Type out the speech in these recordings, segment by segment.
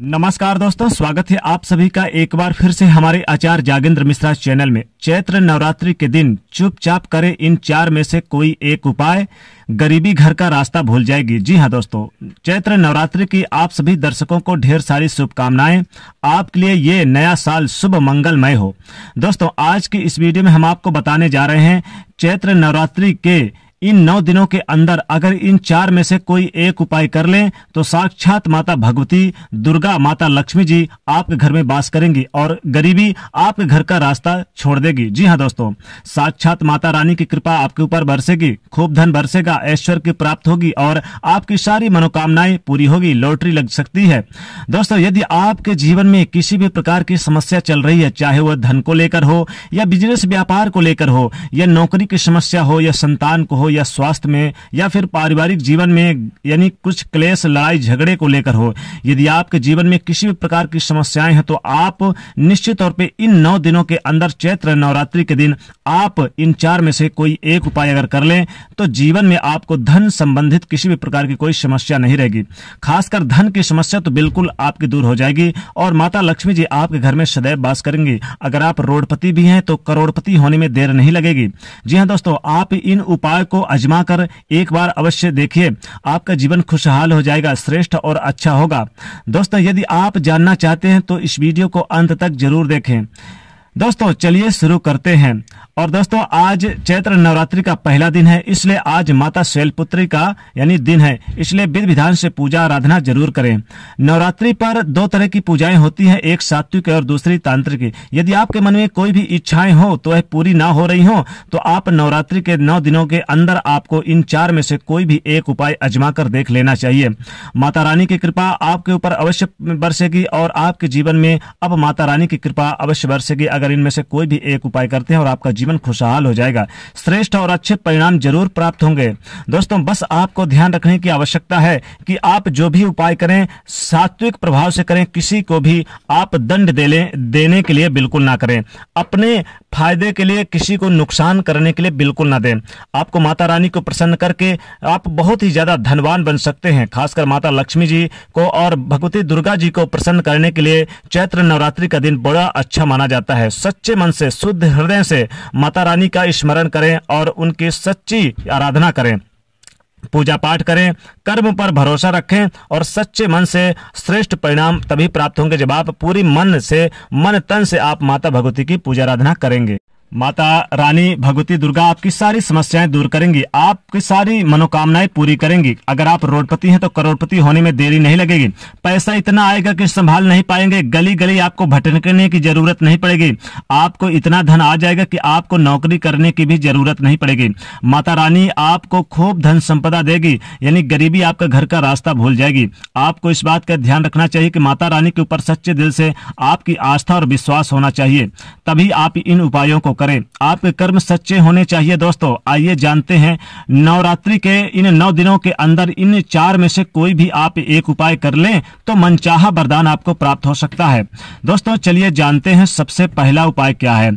नमस्कार दोस्तों स्वागत है आप सभी का एक बार फिर से हमारे आचार्य जागेंद्र मिश्रा चैनल में चैत्र नवरात्रि के दिन चुपचाप करें इन चार में से कोई एक उपाय गरीबी घर का रास्ता भूल जाएगी जी हाँ दोस्तों चैत्र नवरात्रि की आप सभी दर्शकों को ढेर सारी शुभकामनाएं आपके लिए ये नया साल शुभ मंगलमय हो दोस्तों आज की इस वीडियो में हम आपको बताने जा रहे हैं चैत्र नवरात्रि के इन नौ दिनों के अंदर अगर इन चार में से कोई एक उपाय कर लें तो साक्षात माता भगवती दुर्गा माता लक्ष्मी जी आपके घर में बास करेंगी और गरीबी आपके घर का रास्ता छोड़ देगी जी हाँ दोस्तों साक्षात माता रानी की कृपा आपके ऊपर बरसेगी खूब धन बरसेगा ऐश्वर्य की प्राप्त होगी और आपकी सारी मनोकामनाएं पूरी होगी लॉटरी लग सकती है दोस्तों यदि आपके जीवन में किसी भी प्रकार की समस्या चल रही है चाहे वह धन को लेकर हो या बिजनेस व्यापार को लेकर हो या नौकरी की समस्या हो या संतान को हो या स्वास्थ्य में या फिर पारिवारिक जीवन में यानी कुछ क्लेश लड़ाई झगड़े को लेकर हो यदि आपके जीवन में किसी भी प्रकार की समस्याएं हैं तो आप निश्चित तौर पर इन नौ दिनों के अंदर चैत्र नवरात्रि के दिन आप इन चार में से कोई एक उपाय अगर कर लें तो जीवन में आपको धन संबंधित किसी भी प्रकार की कोई समस्या नहीं रहेगी खासकर धन की समस्या तो बिल्कुल आपकी दूर हो जाएगी और माता लक्ष्मी जी आपके घर में सदैव बास करेंगी अगर आप रोडपति भी हैं तो करोड़पति होने में देर नहीं लगेगी जी हाँ दोस्तों आप इन उपाय को को अजमा कर एक बार अवश्य देखिए आपका जीवन खुशहाल हो जाएगा श्रेष्ठ और अच्छा होगा दोस्तों यदि आप जानना चाहते हैं तो इस वीडियो को अंत तक जरूर देखें दोस्तों चलिए शुरू करते हैं और दोस्तों आज चैत्र नवरात्रि का पहला दिन है इसलिए आज माता शैलपुत्री का यानी दिन है इसलिए विधि विधान से पूजा आराधना जरूर करें नवरात्रि पर दो तरह की पूजाएं होती हैं एक सात्विक और दूसरी तांत्रिक यदि आपके मन में कोई भी इच्छाएं हो तो वह पूरी ना हो रही हो तो आप नवरात्रि के नौ दिनों के अंदर आपको इन चार में से कोई भी एक उपाय अजमा कर देख लेना चाहिए माता रानी की कृपा आपके ऊपर अवश्य बरसेगी और आपके जीवन में अब माता रानी की कृपा अवश्य बरसेगी अगर अगर इनमें से कोई भी एक उपाय करते हैं और आपका जीवन खुशहाल हो जाएगा श्रेष्ठ और अच्छे परिणाम जरूर प्राप्त होंगे दोस्तों बस आपको ध्यान रखने की आवश्यकता है कि आप जो भी उपाय करें सात्विक प्रभाव से करें किसी को भी आप दंड देने देने के लिए बिल्कुल ना करें अपने फायदे के लिए किसी को नुकसान करने के लिए बिल्कुल ना दें आपको माता रानी को प्रसन्न करके आप बहुत ही ज़्यादा धनवान बन सकते हैं खासकर माता लक्ष्मी जी को और भगवती दुर्गा जी को प्रसन्न करने के लिए चैत्र नवरात्रि का दिन बड़ा अच्छा माना जाता है सच्चे मन से शुद्ध हृदय से माता रानी का स्मरण करें और उनकी सच्ची आराधना करें पूजा पाठ करें कर्म पर भरोसा रखें और सच्चे मन से श्रेष्ठ परिणाम तभी प्राप्त होंगे जब आप पूरी मन से मन तन से आप माता भगवती की पूजा आराधना करेंगे माता रानी भगवती दुर्गा आपकी सारी समस्याएं दूर करेंगी आपकी सारी मनोकामनाएं पूरी करेंगी अगर आप रोडपति हैं तो करोड़पति होने में देरी नहीं लगेगी पैसा इतना आएगा कि संभाल नहीं पाएंगे गली गली आपको भटकने की जरूरत नहीं पड़ेगी आपको इतना धन आ जाएगा कि आपको नौकरी करने की भी जरूरत नहीं पड़ेगी माता रानी आपको खूब धन संपदा देगी यानी गरीबी आपका घर का रास्ता भूल जाएगी आपको इस बात का ध्यान रखना चाहिए कि माता रानी के ऊपर सच्चे दिल से आपकी आस्था और विश्वास होना चाहिए तभी आप इन उपायों को करें आपके कर्म सच्चे होने चाहिए दोस्तों आइए जानते हैं नवरात्रि के इन नौ दिनों के अंदर इन चार में से कोई भी आप एक उपाय कर ले तो मनचाहा वरदान आपको प्राप्त हो सकता है दोस्तों चलिए जानते हैं सबसे पहला उपाय क्या है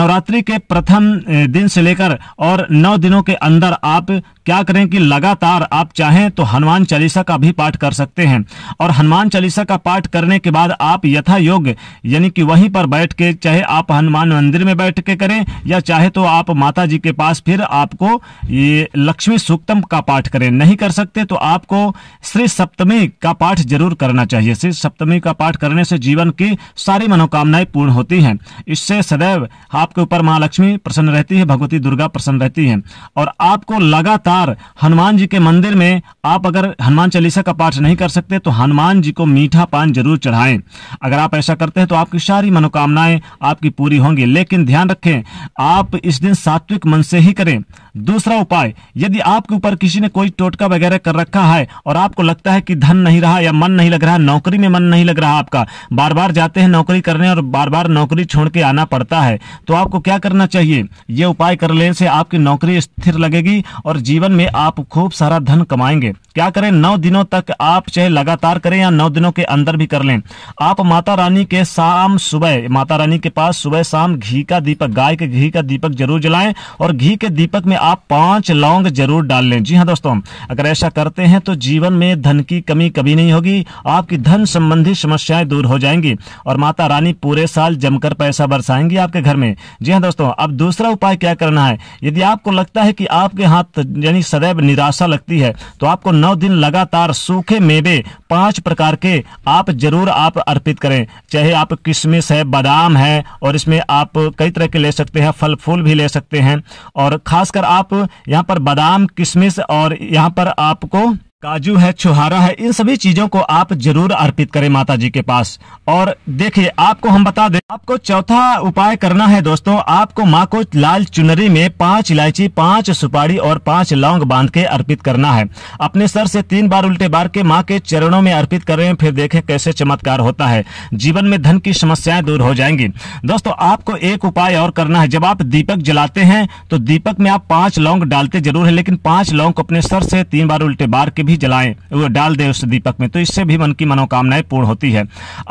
नवरात्रि के प्रथम दिन से लेकर और नौ दिनों के अंदर आप क्या करें कि लगातार आप चाहें तो हनुमान चालीसा का भी पाठ कर सकते हैं और हनुमान चालीसा का पाठ करने के बाद आप यथा योग्य यानी कि वहीं पर बैठ के चाहे आप हनुमान मंदिर में बैठ के करें या चाहे तो आप माता जी के पास फिर आपको ये लक्ष्मी सूक्तम का पाठ करें नहीं कर सकते तो आपको श्री सप्तमी का पाठ जरूर करना चाहिए श्री सप्तमी का पाठ करने से जीवन की सारी मनोकामनाएं पूर्ण होती हैं इससे सदैव आपके ऊपर महालक्ष्मी प्रसन्न रहती है भगवती दुर्गा प्रसन्न रहती है और आपको लगातार चार हनुमान जी के मंदिर में आप अगर हनुमान चालीसा का पाठ नहीं कर सकते तो हनुमान जी को मीठा पान जरूर चढ़ाएं अगर आप ऐसा करते हैं तो आपकी सारी मनोकामनाएं आपकी पूरी होंगी लेकिन ध्यान रखें आप इस दिन सात्विक मन से ही करें दूसरा उपाय यदि आपके ऊपर किसी ने कोई टोटका वगैरह कर रखा है और आपको लगता है कि धन नहीं रहा या मन नहीं लग रहा नौकरी में मन नहीं लग रहा आपका बार बार जाते हैं नौकरी करने और बार बार नौकरी छोड़ के आना पड़ता है तो आपको क्या करना चाहिए ये उपाय कर लेने से आपकी नौकरी स्थिर लगेगी और जीवन जीवन में आप खूब सारा धन कमाएंगे क्या करें नौ दिनों तक आप चाहे लगातार करें या नौ दिनों के अंदर भी कर लें आप माता रानी के शाम सुबह माता रानी के पास सुबह शाम घी का दीपक गाय के घी का दीपक जरूर जलाएं और घी के दीपक में आप पांच लौंग जरूर डाल लें जी हाँ दोस्तों अगर ऐसा करते हैं तो जीवन में धन की कमी कभी नहीं होगी आपकी धन संबंधी समस्याएं दूर हो जाएंगी और माता रानी पूरे साल जमकर पैसा बरसाएंगी आपके घर में जी हाँ दोस्तों अब दूसरा उपाय क्या करना है यदि आपको लगता है कि आपके हाथ यानी सदैव निराशा लगती है तो आपको नौ दिन लगातार सूखे मेवे पांच प्रकार के आप जरूर आप अर्पित करें चाहे आप किशमिश है बादाम है और इसमें आप कई तरह के ले सकते हैं फल फूल भी ले सकते हैं और खासकर आप यहाँ पर बादाम किशमिश और यहाँ पर आपको काजू है छुहारा है इन सभी चीजों को आप जरूर अर्पित करें माता जी के पास और देखिए आपको हम बता दें आपको चौथा उपाय करना है दोस्तों आपको माँ को लाल चुनरी में पांच इलायची पांच सुपारी और पांच लौंग बांध के अर्पित करना है अपने सर से तीन बार उल्टे बार के माँ के चरणों में अर्पित करें फिर देखें कैसे चमत्कार होता है जीवन में धन की समस्याएं दूर हो जाएंगी दोस्तों आपको एक उपाय और करना है जब आप दीपक जलाते हैं तो दीपक में आप पांच लौंग डालते जरूर है लेकिन पांच लौंग को अपने सर से तीन बार उल्टे बार के भी भी जलाएं वो डाल दें उस दीपक में तो इससे भी मन की मनोकामनाएं पूर्ण होती है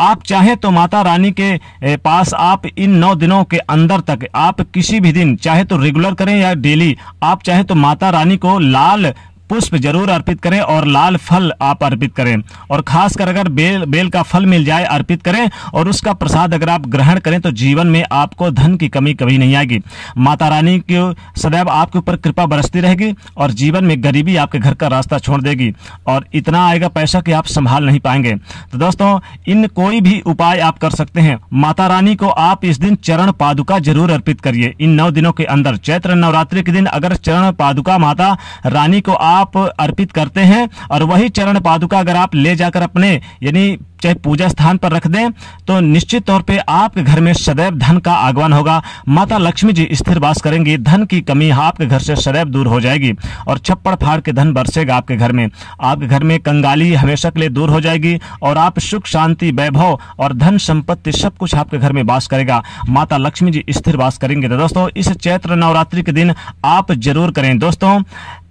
आप चाहे तो माता रानी के पास आप इन नौ दिनों के अंदर तक आप किसी भी दिन चाहे तो रेगुलर करें या डेली आप चाहे तो माता रानी को लाल पुष्प जरूर अर्पित करें और लाल फल आप अर्पित करें और खासकर अगर बेल बेल का फल मिल जाए अर्पित करें और उसका प्रसाद अगर आप ग्रहण करें तो जीवन में आपको धन की कमी कभी नहीं आएगी माता रानी की सदैव आपके ऊपर कृपा बरसती रहेगी और जीवन में गरीबी आपके घर का रास्ता छोड़ देगी और इतना आएगा पैसा कि आप संभाल नहीं पाएंगे तो दोस्तों इन कोई भी उपाय आप कर सकते हैं माता रानी को आप इस दिन चरण पादुका जरूर अर्पित करिए इन नौ दिनों के अंदर चैत्र नवरात्रि के दिन अगर चरण पादुका माता रानी को आप आप अर्पित करते हैं और वही चरण पादुका अगर आप ले जाकर अपने यानी चाहे पूजा स्थान पर रख दें तो निश्चित तौर पे आपके घर में सदैव धन का आगमन होगा माता लक्ष्मी जी स्थिर वास करेंगी धन की कमी आपके घर से सदैव दूर हो जाएगी और छप्पड़ फाड़ के धन बरसेगा आपके घर में आपके घर में कंगाली हमेशा के लिए दूर हो जाएगी और आप सुख शांति वैभव और धन संपत्ति सब कुछ आपके घर में वास करेगा माता लक्ष्मी जी स्थिर वास करेंगे तो दोस्तों इस चैत्र नवरात्रि के दिन आप जरूर करें दोस्तों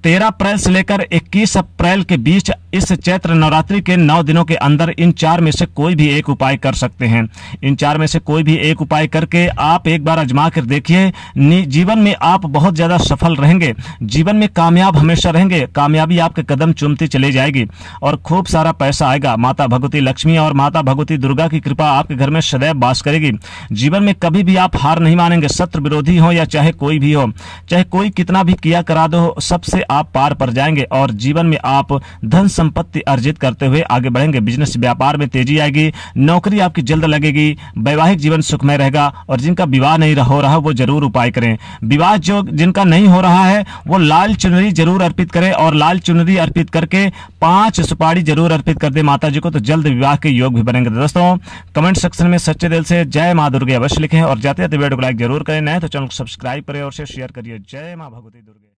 तेरह अप्रैल से लेकर 21 अप्रैल के बीच इस चैत्र नवरात्रि के नौ दिनों के अंदर इन चार में से कोई भी एक उपाय कर सकते हैं इन चार में से कोई भी एक उपाय करके आप एक बार अजमा कर देखिए जीवन में आप बहुत ज्यादा सफल रहेंगे जीवन में कामयाब हमेशा रहेंगे कामयाबी आपके कदम चुमती चले जाएगी और खूब सारा पैसा आएगा माता भगवती लक्ष्मी और माता भगवती दुर्गा की कृपा आपके घर में सदैव बास करेगी जीवन में कभी भी आप हार नहीं मानेंगे सत्र विरोधी हो या चाहे कोई भी हो चाहे कोई कितना भी किया करा दो सबसे आप पार पर जाएंगे और जीवन में आप धन संपत्ति अर्जित करते हुए आगे बढ़ेंगे बिजनेस व्यापार में तेजी आएगी नौकरी आपकी जल्द लगेगी वैवाहिक जीवन सुखमय रहेगा और जिनका विवाह नहीं हो रहा वो जरूर उपाय करें विवाह जो जिनका नहीं हो रहा है वो लाल चुनरी जरूर अर्पित करें और लाल चुनरी अर्पित करके पांच सुपारी जरूर अर्पित कर दे माता जी को तो जल्द विवाह के योग भी बनेंगे तो दोस्तों कमेंट सेक्शन में सच्चे दिल से जय माँ दुर्गे अवश्य लिखें और जाते जाते वीडियो को लाइक जरूर करें नए तो चैनल को सब्सक्राइब करें और शेयर करिए जय माँ भगवती दुर्गे